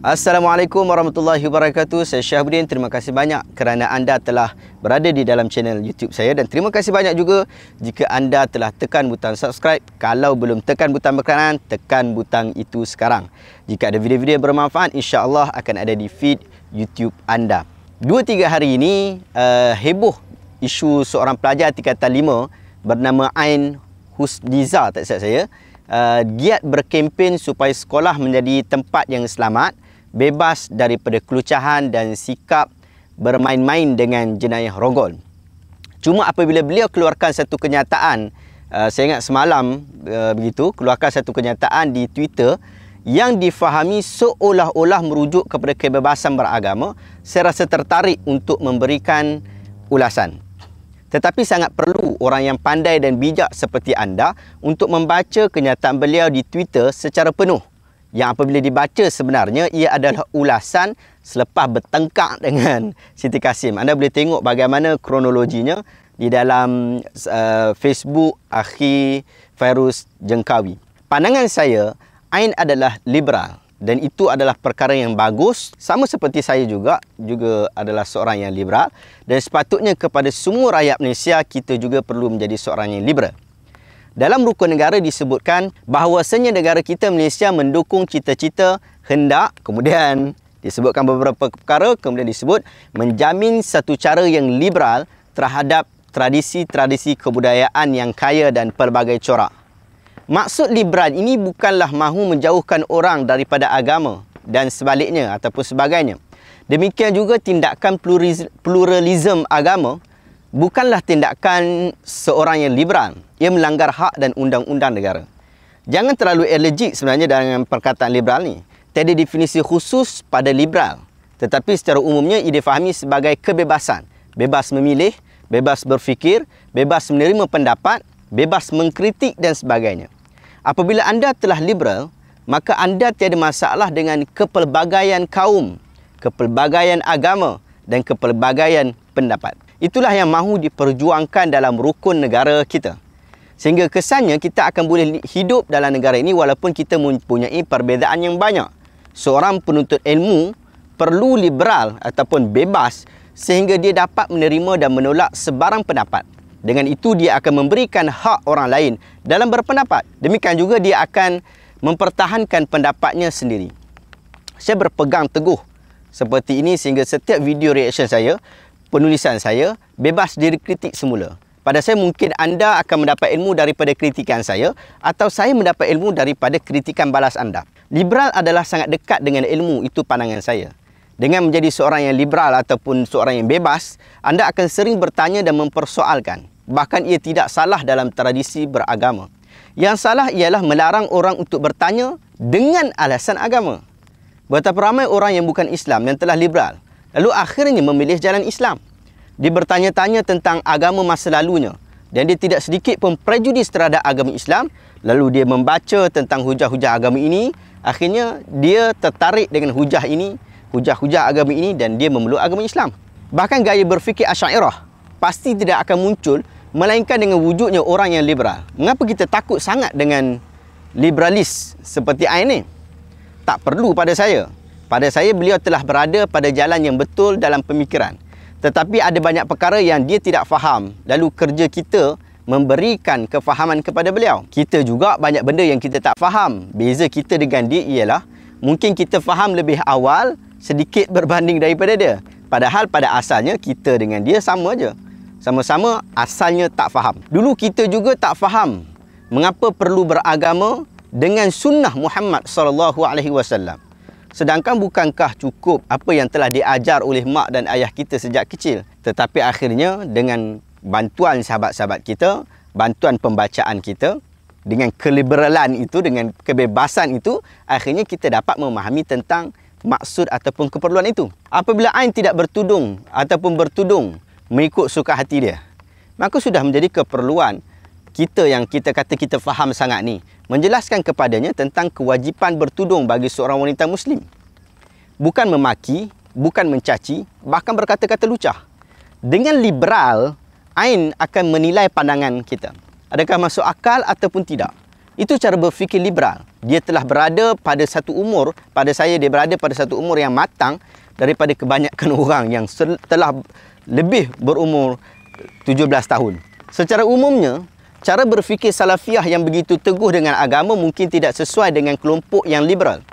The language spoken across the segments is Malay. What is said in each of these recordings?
Assalamualaikum warahmatullahi wabarakatuh. Saya Syahbudin. Terima kasih banyak kerana anda telah berada di dalam channel YouTube saya dan terima kasih banyak juga jika anda telah tekan butang subscribe. Kalau belum tekan butang berkenaan, tekan butang itu sekarang. Jika ada video-video yang bermanfaat, insya-Allah akan ada di feed YouTube anda. 2-3 hari ini uh, heboh isu seorang pelajar tingkatan 5 bernama Ain Husniza tak silap saya. Uh, giat berkempen supaya sekolah menjadi tempat yang selamat bebas daripada kelucahan dan sikap bermain-main dengan jenayah rogol. Cuma apabila beliau keluarkan satu kenyataan, uh, saya ingat semalam uh, begitu, keluarkan satu kenyataan di Twitter yang difahami seolah-olah merujuk kepada kebebasan beragama, saya rasa tertarik untuk memberikan ulasan. Tetapi sangat perlu orang yang pandai dan bijak seperti anda untuk membaca kenyataan beliau di Twitter secara penuh yang apabila dibaca sebenarnya ia adalah ulasan selepas bertengkak dengan Siti Kasim. Anda boleh tengok bagaimana kronologinya di dalam uh, Facebook Akhi Virus Jengkawi. Pandangan saya, Ain adalah liberal dan itu adalah perkara yang bagus sama seperti saya juga juga adalah seorang yang liberal dan sepatutnya kepada semua rakyat Malaysia kita juga perlu menjadi seorang yang liberal. Dalam rukun negara disebutkan bahawasanya negara kita Malaysia mendukung cita-cita hendak kemudian disebutkan beberapa perkara kemudian disebut menjamin satu cara yang liberal terhadap tradisi-tradisi kebudayaan yang kaya dan pelbagai corak. Maksud liberal ini bukanlah mahu menjauhkan orang daripada agama dan sebaliknya ataupun sebagainya. Demikian juga tindakan pluralisme agama bukanlah tindakan seorang yang liberal. Ia melanggar hak dan undang-undang negara. Jangan terlalu elegik sebenarnya dengan perkataan liberal ni. Tiada definisi khusus pada liberal. Tetapi secara umumnya ia difahami sebagai kebebasan. Bebas memilih, bebas berfikir, bebas menerima pendapat, bebas mengkritik dan sebagainya. Apabila anda telah liberal, maka anda tiada masalah dengan kepelbagaian kaum, kepelbagaian agama dan kepelbagaian pendapat. Itulah yang mahu diperjuangkan dalam rukun negara kita. Sehingga kesannya kita akan boleh hidup dalam negara ini walaupun kita mempunyai perbezaan yang banyak. Seorang penuntut ilmu perlu liberal ataupun bebas sehingga dia dapat menerima dan menolak sebarang pendapat. Dengan itu dia akan memberikan hak orang lain dalam berpendapat. Demikian juga dia akan mempertahankan pendapatnya sendiri. Saya berpegang teguh seperti ini sehingga setiap video reaction saya penulisan saya bebas diri kritik semula. Pada saya mungkin anda akan mendapat ilmu daripada kritikan saya atau saya mendapat ilmu daripada kritikan balas anda. Liberal adalah sangat dekat dengan ilmu itu pandangan saya. Dengan menjadi seorang yang liberal ataupun seorang yang bebas, anda akan sering bertanya dan mempersoalkan. Bahkan ia tidak salah dalam tradisi beragama. Yang salah ialah melarang orang untuk bertanya dengan alasan agama. Betapa ramai orang yang bukan Islam yang telah liberal lalu akhirnya memilih jalan Islam. Dia bertanya-tanya tentang agama masa lalunya dan dia tidak sedikit pun prejudis terhadap agama Islam. Lalu dia membaca tentang hujah-hujah agama ini. Akhirnya dia tertarik dengan hujah ini, hujah-hujah agama ini dan dia memeluk agama Islam. Bahkan gaya berfikir Asyairah pasti tidak akan muncul melainkan dengan wujudnya orang yang liberal. Mengapa kita takut sangat dengan liberalis seperti Ayn ini? Tak perlu pada saya. Pada saya, beliau telah berada pada jalan yang betul dalam pemikiran. Tetapi ada banyak perkara yang dia tidak faham. Lalu kerja kita memberikan kefahaman kepada beliau. Kita juga banyak benda yang kita tak faham. Beza kita dengan dia ialah mungkin kita faham lebih awal sedikit berbanding daripada dia. Padahal pada asalnya kita dengan dia sama je. Sama-sama asalnya tak faham. Dulu kita juga tak faham mengapa perlu beragama dengan sunnah Muhammad sallallahu alaihi wasallam. Sedangkan bukankah cukup apa yang telah diajar oleh mak dan ayah kita sejak kecil? Tetapi akhirnya dengan bantuan sahabat-sahabat kita, bantuan pembacaan kita, dengan keliberalan itu, dengan kebebasan itu, akhirnya kita dapat memahami tentang maksud ataupun keperluan itu. Apabila Ain tidak bertudung ataupun bertudung mengikut suka hati dia, maka sudah menjadi keperluan kita yang kita kata kita faham sangat ni menjelaskan kepadanya tentang kewajipan bertudung bagi seorang wanita muslim. Bukan memaki, bukan mencaci, bahkan berkata-kata lucah. Dengan liberal, Ain akan menilai pandangan kita. Adakah masuk akal ataupun tidak? Itu cara berfikir liberal. Dia telah berada pada satu umur, pada saya dia berada pada satu umur yang matang daripada kebanyakan orang yang telah lebih berumur 17 tahun. Secara umumnya, cara berfikir salafiah yang begitu teguh dengan agama mungkin tidak sesuai dengan kelompok yang liberal.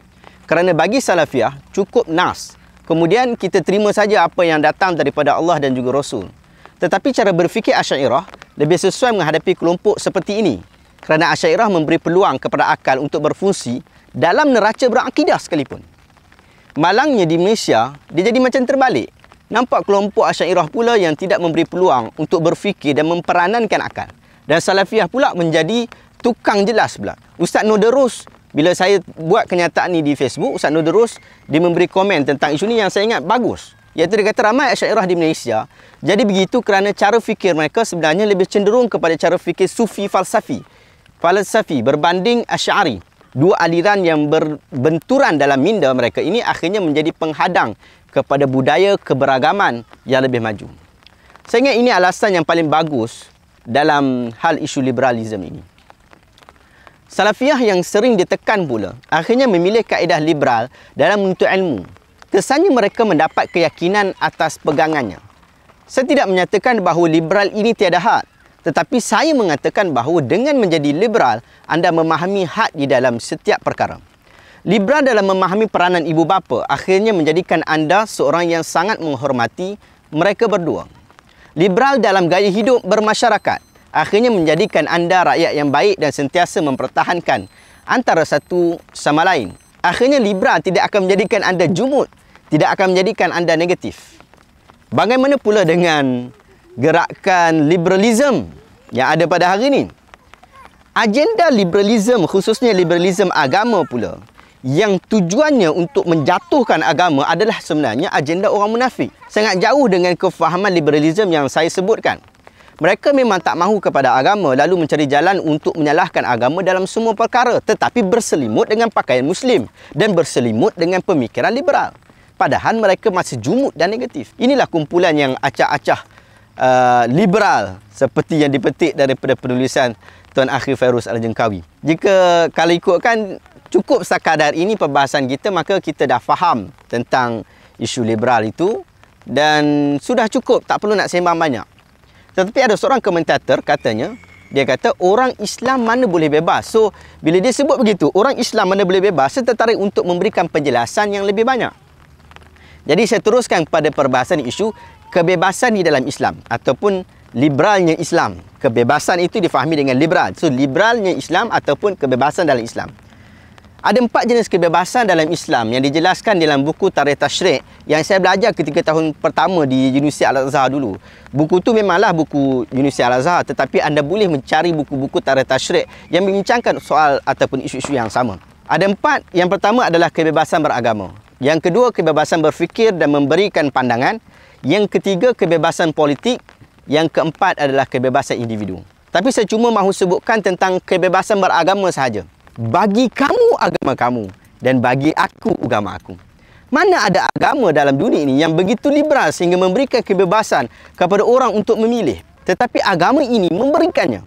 Kerana bagi salafiah, cukup nas. Kemudian kita terima saja apa yang datang daripada Allah dan juga Rasul. Tetapi cara berfikir Asyairah lebih sesuai menghadapi kelompok seperti ini. Kerana Asyairah memberi peluang kepada akal untuk berfungsi dalam neraca berakidah sekalipun. Malangnya di Malaysia, dia jadi macam terbalik. Nampak kelompok Asyairah pula yang tidak memberi peluang untuk berfikir dan memperanankan akal. Dan Salafiyah pula menjadi tukang jelas pula. Ustaz Noderus, bila saya buat kenyataan ni di Facebook, Ustaz Noderus, dia memberi komen tentang isu ni yang saya ingat bagus. Iaitu dia kata ramai asyairah di Malaysia, jadi begitu kerana cara fikir mereka sebenarnya lebih cenderung kepada cara fikir sufi falsafi. Falsafi berbanding asyari. Dua aliran yang berbenturan dalam minda mereka ini akhirnya menjadi penghadang kepada budaya keberagaman yang lebih maju. Saya ingat ini alasan yang paling bagus dalam hal isu liberalisme ini. Salafiyah yang sering ditekan pula akhirnya memilih kaedah liberal dalam menuntut ilmu. Kesannya mereka mendapat keyakinan atas pegangannya. Saya tidak menyatakan bahawa liberal ini tiada hak. Tetapi saya mengatakan bahawa dengan menjadi liberal, anda memahami hak di dalam setiap perkara. Liberal dalam memahami peranan ibu bapa akhirnya menjadikan anda seorang yang sangat menghormati mereka berdua liberal dalam gaya hidup bermasyarakat akhirnya menjadikan anda rakyat yang baik dan sentiasa mempertahankan antara satu sama lain. Akhirnya liberal tidak akan menjadikan anda jumut, tidak akan menjadikan anda negatif. Bagaimana pula dengan gerakan liberalism yang ada pada hari ini? Agenda liberalism khususnya liberalism agama pula yang tujuannya untuk menjatuhkan agama adalah sebenarnya agenda orang munafik. Sangat jauh dengan kefahaman liberalisme yang saya sebutkan. Mereka memang tak mahu kepada agama lalu mencari jalan untuk menyalahkan agama dalam semua perkara tetapi berselimut dengan pakaian muslim dan berselimut dengan pemikiran liberal. Padahal mereka masih jumut dan negatif. Inilah kumpulan yang acah-acah uh, liberal seperti yang dipetik daripada penulisan Tuan Akhir Fairuz Al-Jengkawi. Jika kalau ikutkan cukup sekadar ini perbahasan kita maka kita dah faham tentang isu liberal itu dan sudah cukup tak perlu nak sembang banyak tetapi ada seorang komentator katanya dia kata orang Islam mana boleh bebas so bila dia sebut begitu orang Islam mana boleh bebas saya tertarik untuk memberikan penjelasan yang lebih banyak jadi saya teruskan pada perbahasan isu kebebasan di dalam Islam ataupun liberalnya Islam kebebasan itu difahami dengan liberal so liberalnya Islam ataupun kebebasan dalam Islam ada empat jenis kebebasan dalam Islam yang dijelaskan dalam buku Tarikh Tashrik yang saya belajar ketika tahun pertama di Universiti Al-Azhar dulu. Buku tu memanglah buku Universiti Al-Azhar tetapi anda boleh mencari buku-buku Tarikh Tashrik yang membincangkan soal ataupun isu-isu yang sama. Ada empat, yang pertama adalah kebebasan beragama. Yang kedua, kebebasan berfikir dan memberikan pandangan. Yang ketiga, kebebasan politik. Yang keempat adalah kebebasan individu. Tapi saya cuma mahu sebutkan tentang kebebasan beragama sahaja bagi kamu agama kamu dan bagi aku agama aku. Mana ada agama dalam dunia ini yang begitu liberal sehingga memberikan kebebasan kepada orang untuk memilih. Tetapi agama ini memberikannya.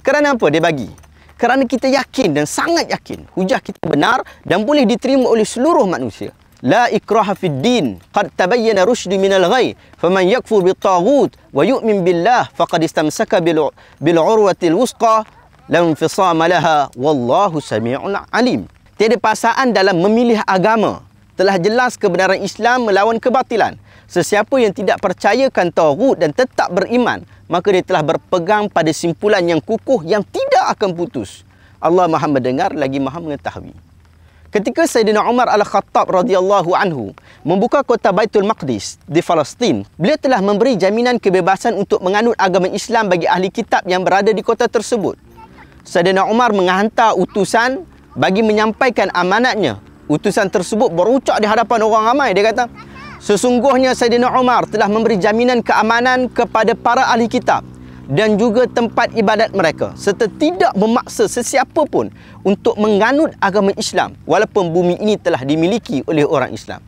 Kerana apa dia bagi? Kerana kita yakin dan sangat yakin hujah kita benar dan boleh diterima oleh seluruh manusia. La ikraha fid din qad tabayyana rushdu min al-ghay faman yakfur bit-taghut wa yu'min billah faqad istamsaka bil 'urwatil wusqa la infisama laha wallahu samiul alim tiada pasaan dalam memilih agama telah jelas kebenaran Islam melawan kebatilan sesiapa yang tidak percayakan tauhid dan tetap beriman maka dia telah berpegang pada simpulan yang kukuh yang tidak akan putus Allah Maha mendengar lagi Maha mengetahui Ketika Sayyidina Umar Al-Khattab radhiyallahu anhu membuka kota Baitul Maqdis di Palestin, beliau telah memberi jaminan kebebasan untuk menganut agama Islam bagi ahli kitab yang berada di kota tersebut. Saidina Umar menghantar utusan bagi menyampaikan amanatnya. Utusan tersebut berucap di hadapan orang ramai. Dia kata, sesungguhnya Saidina Umar telah memberi jaminan keamanan kepada para ahli kitab dan juga tempat ibadat mereka serta tidak memaksa sesiapa pun untuk menganut agama Islam walaupun bumi ini telah dimiliki oleh orang Islam.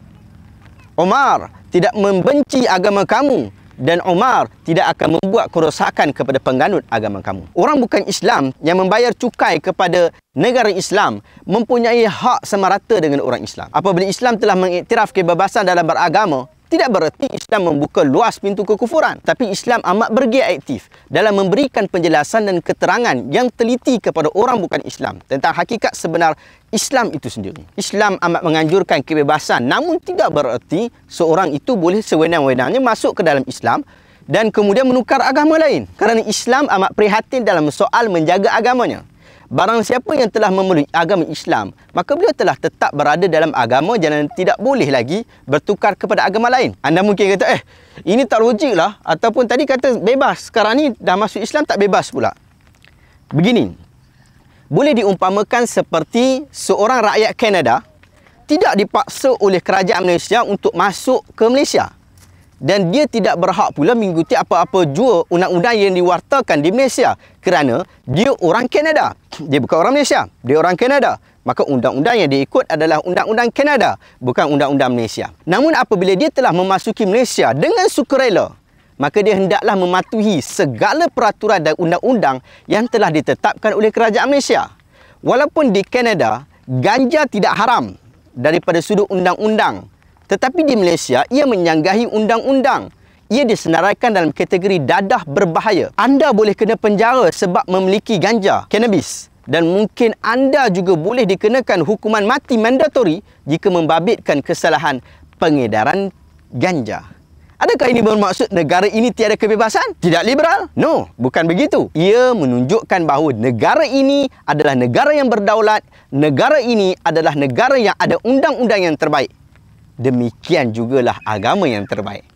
Umar tidak membenci agama kamu dan Umar tidak akan membuat kerosakan kepada penganut agama kamu. Orang bukan Islam yang membayar cukai kepada negara Islam mempunyai hak sama rata dengan orang Islam. Apabila Islam telah mengiktiraf kebebasan dalam beragama, tidak bererti Islam membuka luas pintu kekufuran tapi Islam amat bergiat aktif dalam memberikan penjelasan dan keterangan yang teliti kepada orang bukan Islam tentang hakikat sebenar Islam itu sendiri Islam amat menganjurkan kebebasan namun tidak bererti seorang itu boleh sewenang-wenangnya masuk ke dalam Islam dan kemudian menukar agama lain kerana Islam amat prihatin dalam soal menjaga agamanya Barang siapa yang telah memeluk agama Islam, maka beliau telah tetap berada dalam agama dan tidak boleh lagi bertukar kepada agama lain. Anda mungkin kata, eh, ini tak logik lah. Ataupun tadi kata bebas. Sekarang ni dah masuk Islam tak bebas pula. Begini. Boleh diumpamakan seperti seorang rakyat Kanada tidak dipaksa oleh kerajaan Malaysia untuk masuk ke Malaysia dan dia tidak berhak pula mengikuti apa-apa jua undang-undang yang diwartakan di Malaysia kerana dia orang Kanada. Dia bukan orang Malaysia, dia orang Kanada. Maka undang-undang yang diikut adalah undang-undang Kanada, bukan undang-undang Malaysia. Namun apabila dia telah memasuki Malaysia dengan sukarela, maka dia hendaklah mematuhi segala peraturan dan undang-undang yang telah ditetapkan oleh kerajaan Malaysia. Walaupun di Kanada, ganja tidak haram daripada sudut undang-undang. Tetapi di Malaysia, ia menyanggahi undang-undang. Ia disenaraikan dalam kategori dadah berbahaya. Anda boleh kena penjara sebab memiliki ganja, cannabis. Dan mungkin anda juga boleh dikenakan hukuman mati mandatori jika membabitkan kesalahan pengedaran ganja. Adakah ini bermaksud negara ini tiada kebebasan? Tidak liberal? No, bukan begitu. Ia menunjukkan bahawa negara ini adalah negara yang berdaulat, negara ini adalah negara yang ada undang-undang yang terbaik demikian jugalah agama yang terbaik.